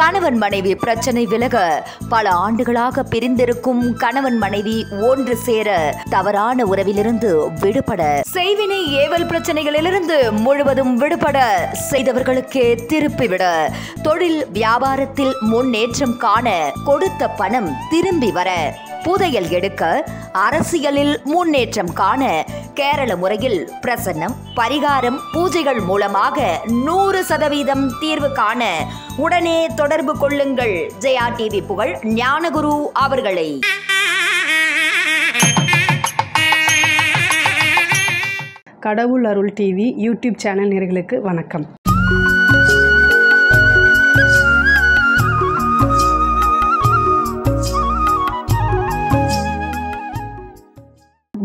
கணவன் மனைவி பிரச்சனை விலக பல ஆண்டுகளாக பிரிந்திருக்கும் கணவன் மனைவி ஒன்று சேர தவறான உறவிலிருந்து விடுபட செய்வினை ஏவல் பிரச்சனைகளிலிருந்து முழுவதும் விடுபட செய்தவர்களுக்கே திருப்பிவிட தொழில் வியாபாரத்தில் முன்னேற்றம் காண கொடுத்த பணம் திரும்பி வர புதையல் எடுக்க அரசியலில் முன்னேற்றம் காண கேரள முறையில் பிரசன்னம் பரிகாரம் பூஜைகள் மூலமாக நூறு சதவீதம் தீர்வு காண உடனே தொடர்பு கொள்ளுங்கள் ஜெயா டிவி புகழ் ஞானகுரு அவர்களை கடவுள் அருள் டிவி யூடியூப் சேனல் நேர்களுக்கு வணக்கம்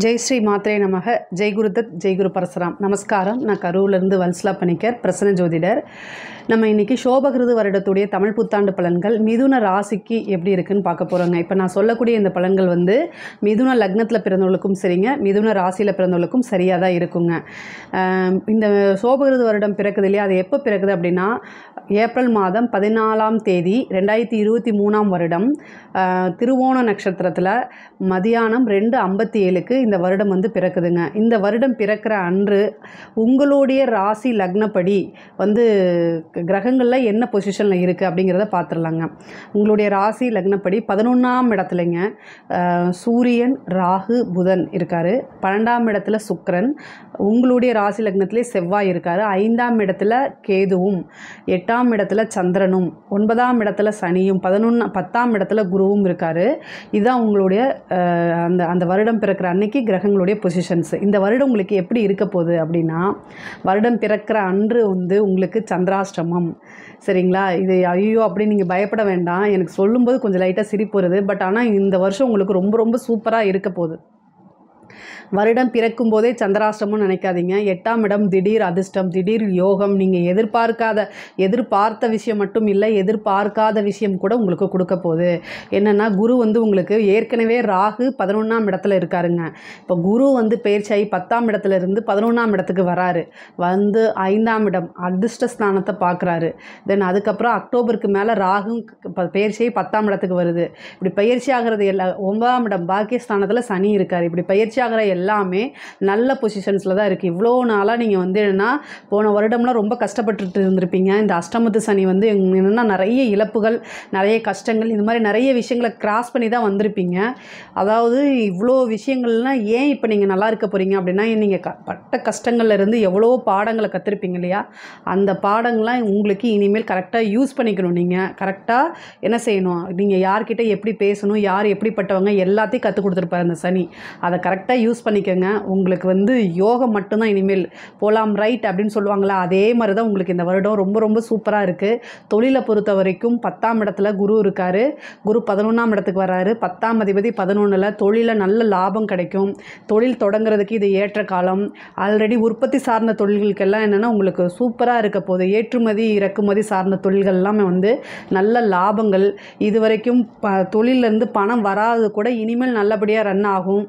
ஜெய் ஸ்ரீ மாத்ரே நமக ஜெய்குருதத் ஜெய்குரு பரசுராம் நமஸ்காரம் நான் கரூர்லேருந்து வல்ஸ்லா பணிக்கர் பிரசன ஜோதிடர் நம்ம இன்றைக்கி சோபகிருது வருடத்துடைய தமிழ் புத்தாண்டு பலன்கள் மிதுன ராசிக்கு எப்படி இருக்குன்னு பார்க்க போகிறோங்க இப்போ நான் சொல்லக்கூடிய இந்த பலன்கள் வந்து மிதுன லக்னத்தில் பிறந்தவர்களுக்கும் சரிங்க மிதுன ராசியில் பிறந்தவளுக்கும் சரியாக தான் இருக்குங்க இந்த சோபகிருது வருடம் பிறக்குது இல்லையா அது எப்போ பிறக்குது அப்படின்னா ஏப்ரல் மாதம் பதினாலாம் தேதி ரெண்டாயிரத்தி இருபத்தி மூணாம் வருடம் திருவோண நட்சத்திரத்தில் மதியானம் ரெண்டு ஐம்பத்தி ஏழுக்கு இந்த வருடம் வந்து பிறக்குதுங்க இந்த வருடம் பிறக்கிற அன்று உங்களுடைய ராசி லக்னப்படி வந்து கிரகங்களில் என்ன பொசிஷனில் இருக்குது அப்படிங்கிறத பார்த்துடலாங்க உங்களுடைய ராசி லக்னப்படி பதினொன்றாம் இடத்துலங்க சூரியன் ராகு புதன் இருக்கார் பன்னெண்டாம் இடத்துல சுக்கரன் உங்களுடைய ராசி லக்னத்திலே செவ்வாய் இருக்கார் ஐந்தாம் இடத்துல கேதுவும் எட்டாம் இடத்துல சந்திரனும் ஒன்பதாம் இடத்துல சனியும் பதினொன்று பத்தாம் இடத்துல குருவும் இருக்கார் இதுதான் உங்களுடைய அந்த அந்த வருடம் பிறக்கிற அன்னைக்கு கிரகங்களுடைய பொசிஷன்ஸ் இந்த வருடம் உங்களுக்கு எப்படி இருக்க போகுது அப்படின்னா வருடம் பிறக்கிற அன்று வந்து உங்களுக்கு சந்திராஷ்டம் சமம் சரிங்களா இது ஐயோ அப்படி நீங்கள் பயப்பட வேண்டாம் எனக்கு சொல்லும்போது கொஞ்சம் லைட்டாக சிரிப்பு வருது பட் ஆனால் இந்த வருஷம் உங்களுக்கு ரொம்ப ரொம்ப சூப்பராக இருக்க போகுது வருடம் பிறக்கும் போதே சந்திராஷ்டமம் நினைக்காதீங்க எட்டாம் இடம் திடீர் அதிர்ஷ்டம் திடீர் யோகம் நீங்கள் எதிர்பார்க்காத எதிர்பார்த்த விஷயம் மட்டும் இல்லை எதிர்பார்க்காத விஷயம் கூட உங்களுக்கு கொடுக்க போகுது என்னென்னா குரு வந்து உங்களுக்கு ஏற்கனவே ராகு பதினொன்றாம் இடத்துல இருக்காருங்க இப்போ குரு வந்து பயிற்சியாகி பத்தாம் இடத்துல இருந்து பதினொன்றாம் இடத்துக்கு வராரு வந்து ஐந்தாம் இடம் அதிர்ஷ்ட ஸ்தானத்தை பார்க்குறாரு தென் அதுக்கப்புறம் அக்டோபருக்கு மேலே ராகும் பயிற்சியாகி பத்தாம் இடத்துக்கு வருது இப்படி பயிற்சி ஆகிறது எல்லா ஒன்பதாம் இடம் பாக்கியஸ்தானத்தில் சனி இருக்கார் இப்படி பயிற்சி ஆகிற எல்லாமே நல்ல பொசிஷன்ஸில் தான் இருக்குது இவ்வளோ நாளாக நீங்கள் வந்து என்னென்னா போன வருடம்லாம் ரொம்ப கஷ்டப்பட்டுட்டு இருந்திருப்பீங்க இந்த அஷ்டமத்து சனி வந்து என்னென்னா நிறைய இழப்புகள் நிறைய கஷ்டங்கள் இந்த மாதிரி நிறைய விஷயங்களை கிராஸ் பண்ணி தான் வந்திருப்பீங்க அதாவது இவ்வளோ விஷயங்கள்லாம் ஏன் இப்போ நீங்கள் நல்லா இருக்க போகிறீங்க அப்படின்னா நீங்கள் க பட்ட கஷ்டங்கள்லேருந்து எவ்வளோ பாடங்களை கற்றுருப்பீங்க இல்லையா அந்த பாடங்கள்லாம் உங்களுக்கு இனிமேல் கரெக்டாக யூஸ் பண்ணிக்கணும் நீங்கள் கரெக்டாக என்ன செய்யணும் நீங்கள் யார்கிட்ட எப்படி பேசணும் யார் எப்படிப்பட்டவங்க எல்லாத்தையும் கற்றுக் கொடுத்துருப்பாரு அந்த சனி அதை கரெக்டாக யூஸ் பண்ணிக்கோங்க உங்களுக்கு வந்து யோகம் மட்டும்தான் இனிமேல் போலாம் ரைட் அப்படின்னு சொல்லுவாங்களா அதே மாதிரி தான் உங்களுக்கு இந்த வருடம் ரொம்ப ரொம்ப சூப்பராக இருக்குது தொழிலை பொறுத்த வரைக்கும் பத்தாம் இடத்துல குரு இருக்கார் குரு பதினொன்றாம் இடத்துக்கு வராரு பத்தாம் அதிபதி பதினொன்றில் தொழிலில் நல்ல லாபம் கிடைக்கும் தொழில் தொடங்குறதுக்கு இது ஏற்ற காலம் ஆல்ரெடி உற்பத்தி சார்ந்த தொழில்களுக்கெல்லாம் என்னென்னா உங்களுக்கு சூப்பராக இருக்க போது ஏற்றுமதி இறக்குமதி சார்ந்த தொழில்கள் எல்லாமே வந்து நல்ல லாபங்கள் இது வரைக்கும் ப தொழிலேருந்து பணம் வராது கூட இனிமேல் நல்லபடியாக ரன் ஆகும்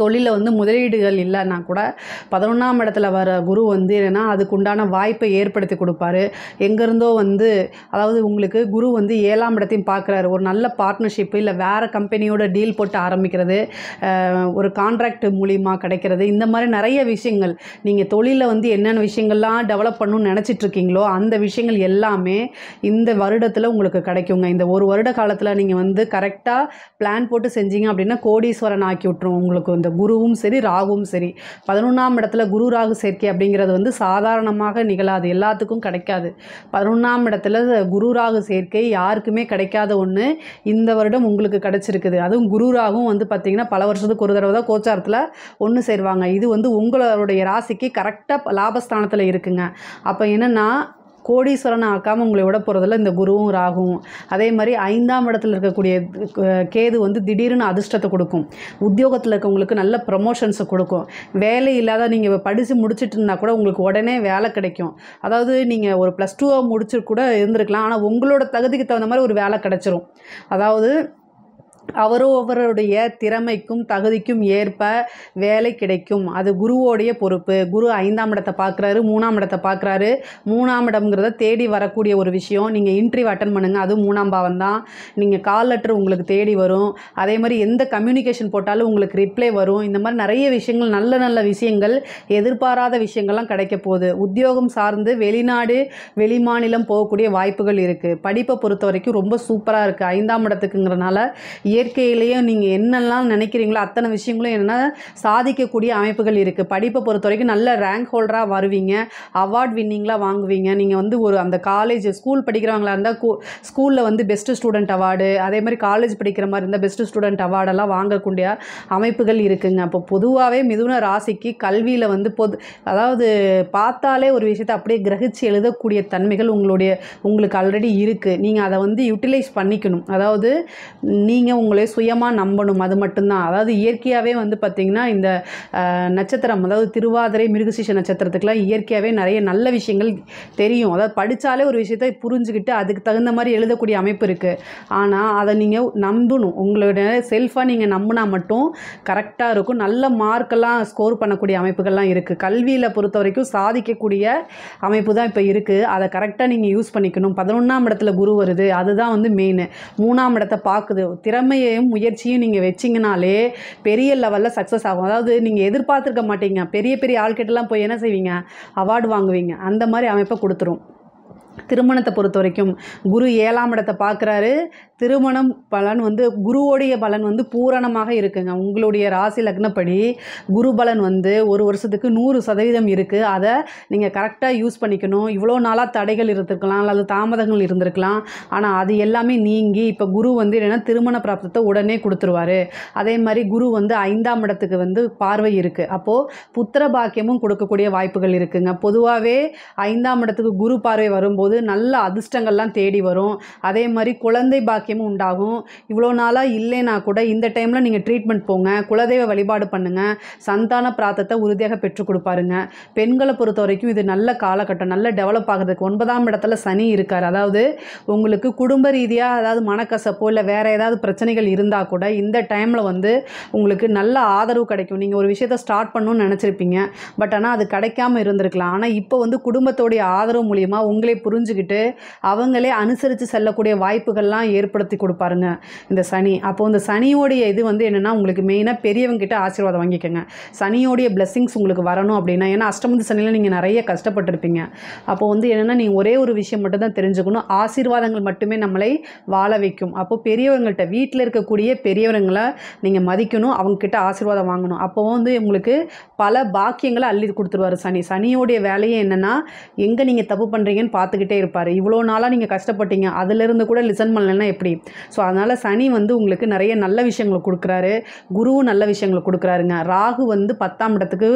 தொழிலில் வந்து முதலீடுகள் இல்லைன்னா கூட பதினொன்றாம் இடத்துல வர குரு வந்து என்னென்னா அதுக்குண்டான வாய்ப்பை ஏற்படுத்தி கொடுப்பாரு எங்கேருந்தோ வந்து அதாவது உங்களுக்கு குரு வந்து ஏழாம் இடத்தையும் பார்க்குறாரு ஒரு நல்ல பார்ட்னர்ஷிப்பு இல்லை வேறு கம்பெனியோட டீல் போட்டு ஆரம்பிக்கிறது ஒரு கான்ட்ராக்ட் மூலிமா கிடைக்கிறது இந்த மாதிரி நிறைய விஷயங்கள் நீங்கள் தொழிலில் வந்து என்னென்ன விஷயங்கள்லாம் டெவலப் பண்ணணும்னு நினச்சிட்ருக்கீங்களோ அந்த விஷயங்கள் எல்லாமே இந்த வருடத்தில் உங்களுக்கு கிடைக்குங்க இந்த ஒரு வருட காலத்தில் நீங்கள் வந்து கரெக்டாக பிளான் போட்டு செஞ்சீங்க அப்படின்னா கோடீஸ்வரன் ஆக்கி விட்டுரும் உங்களுக்கு வந்து இந்த குருவும் சரி ராகுவும் சரி பதினொன்றாம் இடத்துல குரு ராகு சேர்க்கை அப்படிங்கிறது வந்து சாதாரணமாக நிகழாது எல்லாத்துக்கும் கிடைக்காது பதினொன்றாம் இடத்துல குரு ராகு சேர்க்கை யாருக்குமே கிடைக்காத ஒன்று இந்த வருடம் உங்களுக்கு கிடைச்சிருக்குது அதுவும் குரு ராகும் வந்து பார்த்திங்கன்னா பல வருஷத்துக்கு ஒரு தடவை தான் கோச்சாரத்தில் ஒன்று சேருவாங்க இது வந்து உங்களுடைய ராசிக்கு கரெக்டாக லாபஸ்தானத்தில் இருக்குங்க அப்போ என்னென்னா கோடீஸ்வரனை ஆக்காமல் உங்களை விட போகிறதில்ல இந்த குருவும் ராகுவும் அதே மாதிரி ஐந்தாம் இடத்துல இருக்கக்கூடிய கேது வந்து திடீர்னு அதிர்ஷ்டத்தை கொடுக்கும் உத்தியோகத்தில் இருக்கவங்களுக்கு நல்ல ப்ரமோஷன்ஸை கொடுக்கும் வேலை இல்லாத நீங்கள் படித்து முடிச்சுட்டு இருந்தால் கூட உங்களுக்கு உடனே வேலை கிடைக்கும் அதாவது நீங்கள் ஒரு ப்ளஸ் டூவாக முடிச்சு கூட இருந்திருக்கலாம் ஆனால் உங்களோட தகுதிக்கு தகுந்த மாதிரி ஒரு வேலை கிடச்சிரும் அதாவது அவரவருடைய திறமைக்கும் தகுதிக்கும் ஏற்ப வேலை கிடைக்கும் அது குருவோடைய பொறுப்பு குரு ஐந்தாம் இடத்தை பார்க்குறாரு மூணாம் இடத்தை பார்க்குறாரு மூணாம் இடம்ங்கிறத தேடி வரக்கூடிய ஒரு விஷயம் நீங்கள் இன்ட்ரிவ் அட்டன் பண்ணுங்கள் அதுவும் மூணாம் பாவம் தான் நீங்கள் கால் லெட்டர் உங்களுக்கு தேடி வரும் அதே மாதிரி எந்த கம்யூனிகேஷன் போட்டாலும் உங்களுக்கு ரிப்ளை வரும் இந்த மாதிரி நிறைய விஷயங்கள் நல்ல நல்ல விஷயங்கள் எதிர்பாராத விஷயங்கள்லாம் கிடைக்க போகுது உத்தியோகம் சார்ந்து வெளிநாடு வெளி மாநிலம் போகக்கூடிய வாய்ப்புகள் இருக்குது படிப்பை பொறுத்த வரைக்கும் ரொம்ப சூப்பராக இருக்குது ஐந்தாம் இடத்துக்குங்கிறனால இயற்கையிலேயும் நீங்கள் என்னெல்லாம் நினைக்கிறீங்களோ அத்தனை விஷயங்களும் என்னென்னா சாதிக்கக்கூடிய அமைப்புகள் இருக்குது படிப்பை பொறுத்த வரைக்கும் நல்ல ரேங்க் ஹோல்டராக வருவீங்க அவார்ட் வின்னிங்லாம் வாங்குவீங்க நீங்கள் வந்து ஒரு அந்த காலேஜ் ஸ்கூல் படிக்கிறவங்களா இருந்தால் ஸ்கூலில் வந்து பெஸ்ட்டு ஸ்டூடெண்ட் அவார்டு அதே மாதிரி காலேஜ் படிக்கிற மாதிரி இருந்தால் பெஸ்ட்டு ஸ்டூடெண்ட் அவார்டெல்லாம் வாங்கக்கூடிய அமைப்புகள் இருக்குதுங்க அப்போ பொதுவாகவே மிதுன ராசிக்கு கல்வியில் வந்து பொது அதாவது பார்த்தாலே ஒரு விஷயத்தை அப்படியே கிரகிச்சு எழுதக்கூடிய தன்மைகள் உங்களுடைய உங்களுக்கு ஆல்ரெடி இருக்குது நீங்கள் அதை வந்து யூட்டிலைஸ் பண்ணிக்கணும் அதாவது நீங்கள் உங்களே சுயமாக நம்பணும் அது மட்டும்தான் அதாவது இயற்கையாகவே வந்து பார்த்திங்கன்னா இந்த நட்சத்திரம் அதாவது திருவாதிரை மிருகசீஷ நட்சத்திரத்துக்கெலாம் இயற்கையாகவே நிறைய நல்ல விஷயங்கள் தெரியும் அதாவது படித்தாலே ஒரு விஷயத்தை புரிஞ்சுக்கிட்டு அதுக்கு தகுந்த மாதிரி எழுதக்கூடிய அமைப்பு இருக்குது ஆனால் அதை நீங்கள் நம்பணும் உங்களுடைய செல்ஃபாக நீங்கள் நம்பினா மட்டும் கரெக்டாக இருக்கும் நல்ல மார்க்கெல்லாம் ஸ்கோர் பண்ணக்கூடிய அமைப்புகள்லாம் இருக்குது கல்வியில் பொறுத்த வரைக்கும் சாதிக்கக்கூடிய அமைப்பு தான் இப்போ இருக்குது அதை கரெக்டாக நீங்கள் யூஸ் பண்ணிக்கணும் பதினொன்றாம் இடத்துல குரு வருது அதுதான் வந்து மெயின் மூணாம் இடத்தை பார்க்குது திறமை கற்பனையையும் முயற்சியும் நீங்கள் வச்சிங்கனாலே பெரிய லெவலில் சக்ஸஸ் ஆகும் அதாவது நீங்கள் எதிர்பார்த்துருக்க மாட்டீங்க பெரிய பெரிய ஆள்கிட்டலாம் போய் என்ன செய்வீங்க அவார்டு வாங்குவீங்க அந்த மாதிரி அமைப்பை கொடுத்துரும் திருமணத்தை பொறுத்த வரைக்கும் குரு ஏழாம் இடத்தை பார்க்குறாரு திருமணம் பலன் வந்து குருவோடைய பலன் வந்து பூரணமாக இருக்குங்க உங்களுடைய ராசி லக்னப்படி குரு பலன் வந்து ஒரு வருஷத்துக்கு நூறு சதவீதம் இருக்குது அதை நீங்கள் கரெக்டாக யூஸ் பண்ணிக்கணும் இவ்வளோ நாளாக தடைகள் இருந்திருக்கலாம் அல்லது தாமதங்கள் இருந்திருக்கலாம் ஆனால் அது எல்லாமே நீங்கி இப்போ குரு வந்து என்னென்னா திருமண பிராப்தத்தை உடனே கொடுத்துருவார் அதே மாதிரி குரு வந்து ஐந்தாம் இடத்துக்கு வந்து பார்வை இருக்குது அப்போது புத்திர பாக்கியமும் கொடுக்கக்கூடிய வாய்ப்புகள் இருக்குங்க பொதுவாகவே ஐந்தாம் இடத்துக்கு குரு பார்வை வரும்போது போது நல்ல அதிர்ஷ்டங்கள்லாம் தேடி வரும் அதே மாதிரி குழந்தை பாக்கியமும் உண்டாகும் இவ்வளோ நாளாக இல்லைனா கூட இந்த டைமில் நீங்கள் ட்ரீட்மெண்ட் போங்க குலதெய்வ வழிபாடு பண்ணுங்கள் சந்தான பிராத்தத்தை உறுதியாக பெற்றுக் கொடுப்பாருங்க பெண்களை பொறுத்த வரைக்கும் இது நல்ல காலகட்டம் நல்ல டெவலப் ஆகிறதுக்கு ஒன்பதாம் இடத்துல சனி இருக்கார் அதாவது உங்களுக்கு குடும்ப ரீதியாக அதாவது மனக்கசப்போ இல்லை வேறு ஏதாவது பிரச்சனைகள் இருந்தால் கூட இந்த டைமில் வந்து உங்களுக்கு நல்ல ஆதரவு கிடைக்கும் நீங்கள் ஒரு விஷயத்தை ஸ்டார்ட் பண்ணணும்னு நினச்சிருப்பீங்க பட் ஆனால் அது கிடைக்காம இருந்திருக்கலாம் ஆனால் இப்போ வந்து குடும்பத்தோடைய ஆதரவு மூலியமாக உங்களை புரி புரிஞ்சுக்கிட்டு அவங்களே அனுசரித்து செல்லக்கூடிய வாய்ப்புகள்லாம் ஏற்படுத்தி கொடுப்பாருங்க இந்த சனி அப்போது இந்த சனியோடைய இது வந்து என்னென்னா உங்களுக்கு மெயினாக பெரியவங்கிட்ட ஆசீர்வாதம் வாங்கிக்கோங்க சனியோடைய பிளெஸ்ஸிங்ஸ் உங்களுக்கு வரணும் அப்படின்னா ஏன்னா அஷ்டமத்து சனியில் நீங்கள் நிறைய கஷ்டப்பட்டிருப்பீங்க அப்போது வந்து என்னென்னா நீங்கள் ஒரே ஒரு விஷயம் மட்டும் தான் தெரிஞ்சுக்கணும் ஆசீர்வாதங்கள் மட்டுமே நம்மளை வாழ வைக்கும் அப்போது பெரியவங்கள்ட்ட வீட்டில் இருக்கக்கூடிய பெரியவங்களை நீங்கள் மதிக்கணும் அவங்கக்கிட்ட ஆசீர்வாதம் வாங்கணும் அப்போது வந்து உங்களுக்கு பல பாக்கியங்களை அள்ளி கொடுத்துருவார் சனி சனியோடைய வேலையை என்னென்னா எங்கே நீங்கள் தப்பு பண்ணுறீங்கன்னு பார்த்துக்கிட்டு சொல்லிக்கிட்டே இருப்பார் இவ்வளோ நாளாக நீங்கள் கஷ்டப்பட்டீங்க அதுலேருந்து கூட லிசன் பண்ணலன்னா எப்படி ஸோ அதனால் சனி வந்து உங்களுக்கு நிறைய நல்ல விஷயங்களை கொடுக்குறாரு குருவும் நல்ல விஷயங்களை கொடுக்குறாருங்க ராகு வந்து பத்தாம் இடத்துக்கு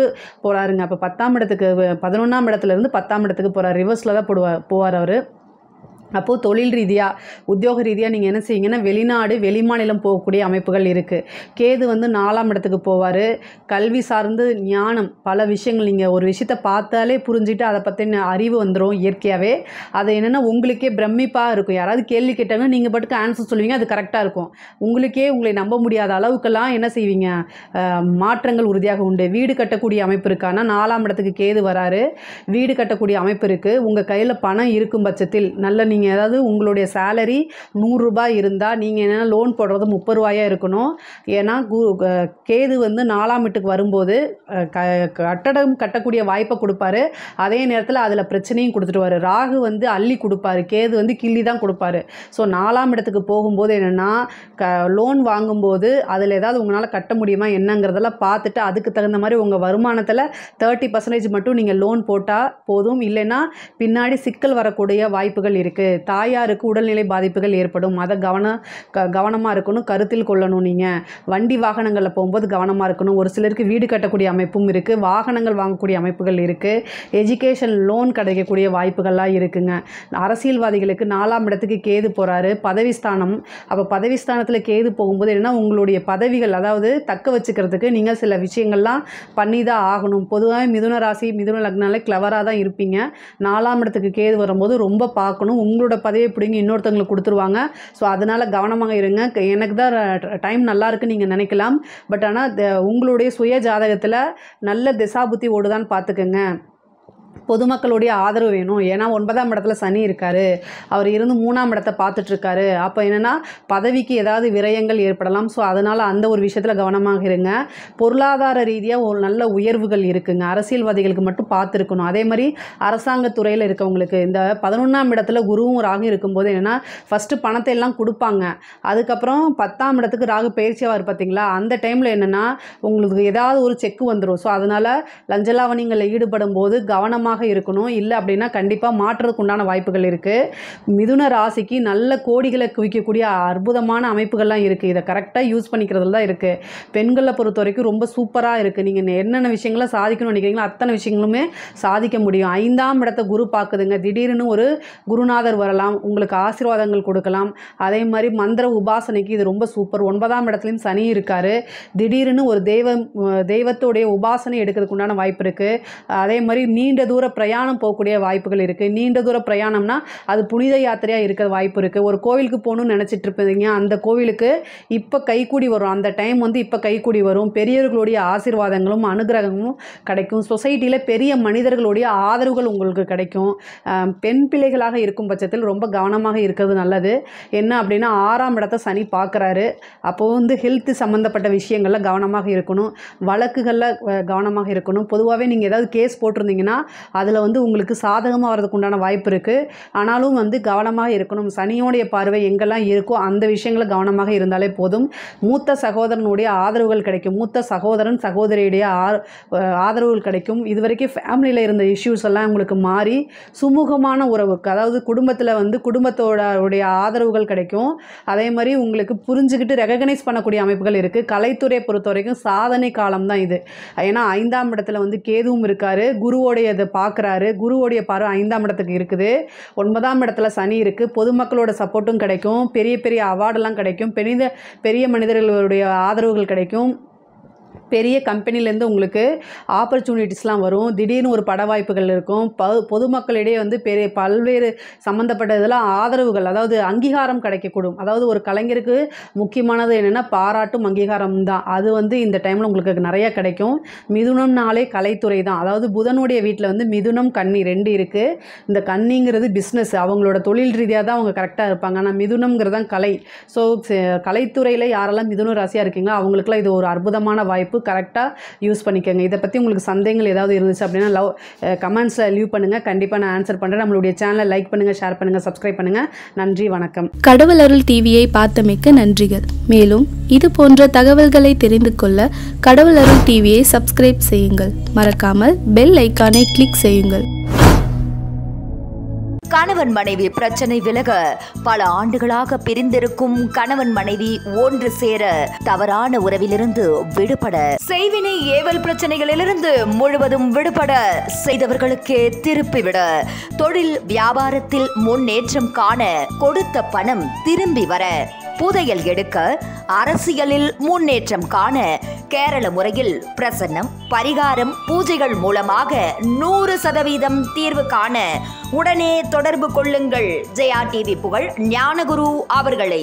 போகிறாருங்க அப்போ பத்தாம் இடத்துக்கு பதினொன்றாம் இடத்துலேருந்து பத்தாம் இடத்துக்கு போகிறார் ரிவர்ஸில் தான் போடுவார் போவார் அவர் அப்போது தொழில் ரீதியாக உத்தியோக ரீதியாக நீங்கள் என்ன செய்யுங்கன்னா வெளிநாடு வெளிமாநிலம் போகக்கூடிய அமைப்புகள் இருக்குது கேது வந்து நாலாம் இடத்துக்கு போவார் கல்வி சார்ந்து ஞானம் பல விஷயங்கள் நீங்கள் ஒரு விஷயத்த பார்த்தாலே புரிஞ்சுட்டு அதை பற்றின அறிவு வந்துடும் இயற்கையாகவே அது என்னென்னா உங்களுக்கே பிரமிப்பாக இருக்கும் யாராவது கேள்வி கேட்டாங்கன்னா நீங்கள் பாட்டுக்கு ஆன்சர் சொல்லுவீங்க அது கரெக்டாக இருக்கும் உங்களுக்கே உங்களை நம்ப முடியாத அளவுக்கெல்லாம் என்ன செய்வீங்க மாற்றங்கள் உறுதியாக உண்டு வீடு கட்டக்கூடிய அமைப்பு இருக்கான்னா நாலாம் இடத்துக்கு கேது வராரு வீடு கட்டக்கூடிய அமைப்பு இருக்குது உங்கள் கையில் பணம் இருக்கும் பட்சத்தில் நல்ல நீங்கள் நீங்கள் ஏதாவது உங்களுடைய சேலரி நூறுரூபா இருந்தால் நீங்கள் என்னென்னா லோன் போடுறது முப்பது ரூபாயாக இருக்கணும் ஏன்னா கு கேது வந்து நாலாம் வீட்டுக்கு வரும்போது க கட்டடம் கட்டக்கூடிய வாய்ப்பை கொடுப்பாரு அதே நேரத்தில் அதில் பிரச்சனையும் கொடுத்துட்டு ராகு வந்து அள்ளி கொடுப்பாரு கேது வந்து கிள்ளி தான் கொடுப்பாரு ஸோ நாலாம் இடத்துக்கு போகும்போது என்னென்னா க லோன் வாங்கும்போது அதில் ஏதாவது உங்களால் கட்ட முடியுமா என்னங்கிறதெல்லாம் பார்த்துட்டு அதுக்கு தகுந்த மாதிரி உங்கள் வருமானத்தில் தேர்ட்டி பர்சன்டேஜ் மட்டும் நீங்கள் லோன் போட்டால் போதும் இல்லைன்னா பின்னாடி சிக்கல் வரக்கூடிய வாய்ப்புகள் இருக்குது தாயாருக்கு உடல்நிலை பாதிப்புகள் ஏற்படும் அதை கவனம் க கவனமாக இருக்கணும் கருத்தில் கொள்ளணும் நீங்கள் வண்டி வாகனங்களில் போகும்போது கவனமாக இருக்கணும் ஒரு சிலருக்கு வீடு கட்டக்கூடிய அமைப்பும் இருக்குது வாகனங்கள் வாங்கக்கூடிய அமைப்புகள் இருக்குது எஜுகேஷன் லோன் கிடைக்கக்கூடிய வாய்ப்புகள்லாம் இருக்குங்க அரசியல்வாதிகளுக்கு நாலாம் இடத்துக்கு கேது போகிறாரு பதவிஸ்தானம் அப்போ பதவிஸ்தானத்தில் கேது போகும்போது என்னென்னா உங்களுடைய பதவிகள் அதாவது தக்க வச்சுக்கிறதுக்கு நீங்கள் சில விஷயங்கள்லாம் பண்ணி தான் ஆகணும் பொதுவாக மிதுன ராசி மிதுன லக்னாலே கிளவராக தான் இருப்பீங்க நாலாம் இடத்துக்கு கேது வரும்போது ரொம்ப பார்க்கணும் உங்கள் உங்களோட பதவியை பிடிங்கி இன்னொருத்தவங்களுக்கு கொடுத்துருவாங்க ஸோ அதனால் கவனமாக இருங்க எனக்கு தான் டைம் நல்லா இருக்குன்னு நீங்கள் நினைக்கலாம் பட் ஆனால் உங்களுடைய சுய ஜாதகத்தில் நல்ல திசாபுத்தி ஓடுதான்னு பார்த்துக்கோங்க பொதுமக்களுடைய ஆதரவு வேணும் ஏன்னா ஒன்பதாம் இடத்துல சனி இருக்கார் அவர் இருந்து மூணாம் இடத்தை பார்த்துட்ருக்காரு அப்போ என்னென்னா பதவிக்கு ஏதாவது விரயங்கள் ஏற்படலாம் ஸோ அதனால் அந்த ஒரு விஷயத்தில் கவனமாக இருங்க பொருளாதார ரீதியாக ஒரு நல்ல உயர்வுகள் இருக்குங்க அரசியல்வாதிகளுக்கு மட்டும் பார்த்துருக்கணும் அதே மாதிரி அரசாங்க துறையில் இருக்கவங்களுக்கு இந்த பதினொன்றாம் இடத்துல குருவும் ராகும் இருக்கும்போது என்னென்னா ஃபஸ்ட்டு பணத்தை எல்லாம் கொடுப்பாங்க அதுக்கப்புறம் பத்தாம் இடத்துக்கு ராகு பயிற்சியாவார் பார்த்தீங்களா அந்த டைமில் என்னென்னா உங்களுக்கு ஏதாவது ஒரு செக்கு வந்துடும் ஸோ அதனால் லஞ்சலாவணிகளில் ஈடுபடும் போது கவனமாக பலமாக இருக்கணும் இல்லை அப்படின்னா கண்டிப்பாக மாற்றுறதுக்கு உண்டான வாய்ப்புகள் இருக்குது மிதுன ராசிக்கு நல்ல கோடிகளை குவிக்கக்கூடிய அற்புதமான அமைப்புகள்லாம் இருக்குது இதை கரெக்டாக யூஸ் பண்ணிக்கிறதுல தான் இருக்குது பெண்களை பொறுத்த வரைக்கும் ரொம்ப சூப்பராக இருக்குது நீங்கள் என்னென்ன விஷயங்களை சாதிக்கணும்னு நினைக்கிறீங்களோ அத்தனை விஷயங்களுமே சாதிக்க முடியும் ஐந்தாம் இடத்த குரு பார்க்குதுங்க திடீர்னு ஒரு குருநாதர் வரலாம் உங்களுக்கு ஆசீர்வாதங்கள் கொடுக்கலாம் அதே மாதிரி மந்திர உபாசனைக்கு இது ரொம்ப சூப்பர் ஒன்பதாம் இடத்துலையும் சனி இருக்கார் திடீர்னு ஒரு தெய்வம் தெய்வத்துடைய உபாசனை எடுக்கிறதுக்கு உண்டான வாய்ப்பு இருக்குது அதே மாதிரி நீண்ட தூர பிரயாணம் போகக்கூடிய வாய்ப்புகள் இருக்குது நீண்ட தூர பிரயாணம்னா அது புனித யாத்திரையாக இருக்கிற வாய்ப்பு இருக்குது ஒரு கோவிலுக்கு போகணும்னு நினச்சிட்டு இருப்பீங்க அந்த கோவிலுக்கு இப்போ கைக்கூடி வரும் அந்த டைம் வந்து இப்போ கைக்கூடி வரும் பெரியவர்களுடைய ஆசீர்வாதங்களும் அனுகிரகங்களும் கிடைக்கும் சொசைட்டியில் பெரிய மனிதர்களுடைய ஆதரவுகள் உங்களுக்கு கிடைக்கும் பெண் பிள்ளைகளாக இருக்கும் பட்சத்தில் ரொம்ப கவனமாக இருக்கிறது நல்லது என்ன அப்படின்னா ஆறாம் இடத்த சனி பார்க்குறாரு அப்போது வந்து ஹெல்த் சம்மந்தப்பட்ட விஷயங்களில் கவனமாக இருக்கணும் வழக்குகளில் கவனமாக இருக்கணும் பொதுவாகவே நீங்கள் ஏதாவது கேஸ் போட்டிருந்தீங்கன்னா அதில் வந்து உங்களுக்கு சாதகமாக வரதுக்கு உண்டான வாய்ப்பு இருக்குது ஆனாலும் வந்து கவனமாக இருக்கணும் சனியோடைய பார்வை எங்கெல்லாம் இருக்கோ அந்த விஷயங்கள கவனமாக இருந்தாலே போதும் மூத்த சகோதரனுடைய ஆதரவுகள் கிடைக்கும் மூத்த சகோதரன் சகோதரியுடைய ஆதரவுகள் கிடைக்கும் இது வரைக்கும் ஃபேமிலியில் இருந்த இஷ்யூஸ் எல்லாம் உங்களுக்கு மாறி சுமூகமான உறவுக்கு அதாவது குடும்பத்தில் வந்து குடும்பத்தோட ஆதரவுகள் கிடைக்கும் அதே மாதிரி உங்களுக்கு புரிஞ்சுக்கிட்டு ரெகனைஸ் பண்ணக்கூடிய அமைப்புகள் இருக்குது கலைத்துறையை பொறுத்த வரைக்கும் சாதனை காலம் தான் இது ஏன்னா ஐந்தாம் இடத்துல வந்து கேதுவும் இருக்கார் குருவோடைய பார்க்குறாரு குருவோடைய பார்வை ஐந்தாம் இடத்துக்கு இருக்குது ஒன்பதாம் இடத்துல சனி இருக்குது பொதுமக்களோட சப்போர்ட்டும் கிடைக்கும் பெரிய பெரிய அவார்டெல்லாம் கிடைக்கும் பெரிய பெரிய மனிதர்களுடைய ஆதரவுகள் கிடைக்கும் பெரிய கம்பெனிலேருந்து உங்களுக்கு ஆப்பர்ச்சுனிட்டிஸ்லாம் வரும் திடீர்னு ஒரு பட வாய்ப்புகள் இருக்கும் ப பொதுமக்களிடையே வந்து பெரிய பல்வேறு சம்மந்தப்பட்ட இதெல்லாம் ஆதரவுகள் அதாவது அங்கீகாரம் கிடைக்கக்கூடும் அதாவது ஒரு கலைஞருக்கு முக்கியமானது என்னென்னா பாராட்டும் அங்கீகாரம் தான் அது வந்து இந்த டைமில் உங்களுக்கு நிறையா கிடைக்கும் மிதுனம்னாலே கலைத்துறை தான் அதாவது புதனுடைய வீட்டில் வந்து மிதுனம் கன்னி ரெண்டு இருக்குது இந்த கன்னிங்கிறது பிஸ்னஸ் அவங்களோட தொழில் ரீதியாக தான் அவங்க கரெக்டாக இருப்பாங்க ஆனால் மிதுனம்ங்கிறது தான் கலை ஸோ கலைத்துறையில் யாரெல்லாம் மிதுனம் ராசியாக இருக்கீங்களோ அவங்களுக்குலாம் இது ஒரு அற்புதமான வாய்ப்பு கரெக்டாக யூஸ் பண்ணிக்கோங்க இதை பற்றி உங்களுக்கு சந்தேகங்கள் ஏதாவது இருந்துச்சு அப்படின்னா லவ் கமெண்ட்ஸில் லீவ் பண்ணுங்கள் கண்டிப்பாக நான் ஆன்சர் பண்ணுறேன் நம்மளுடைய சேனலை லைக் பண்ணுங்கள் ஷேர் பண்ணுங்கள் சப்ஸ்கிரைப் பண்ணுங்கள் நன்றி வணக்கம் கடவுள் அருள் டிவியை பார்த்தமைக்க நன்றிகள் மேலும் இது போன்ற தகவல்களை தெரிந்து கொள்ள கடவுள் அருள் டிவியை சப்ஸ்கிரைப் செய்யுங்கள் மறக்காமல் பெல் ஐக்கானை கிளிக் செய்யுங்கள் கணவன் மனைவி பிரச்சனை விலக பல ஆண்டுகளாக பிரிந்திருக்கும் கணவன் மனைவி ஒன்று சேர தவறான உறவிலிருந்து விடுபட செய்வினை ஏவல் பிரச்சனைகளிலிருந்து முழுவதும் விடுபட செய்தவர்களுக்கே திருப்பிவிட தொழில் வியாபாரத்தில் முன்னேற்றம் காண கொடுத்த பணம் திரும்பி வர புதையல் எடுக்க அரசியலில் முன்னேற்றம் காண கேரள முறையில் பிரசன்னம் பரிகாரம் பூஜைகள் மூலமாக நூறு சதவீதம் தீர்வு காண உடனே தொடர்பு கொள்ளுங்கள் ஜெயா டிவி புகழ் ஞானகுரு அவர்களை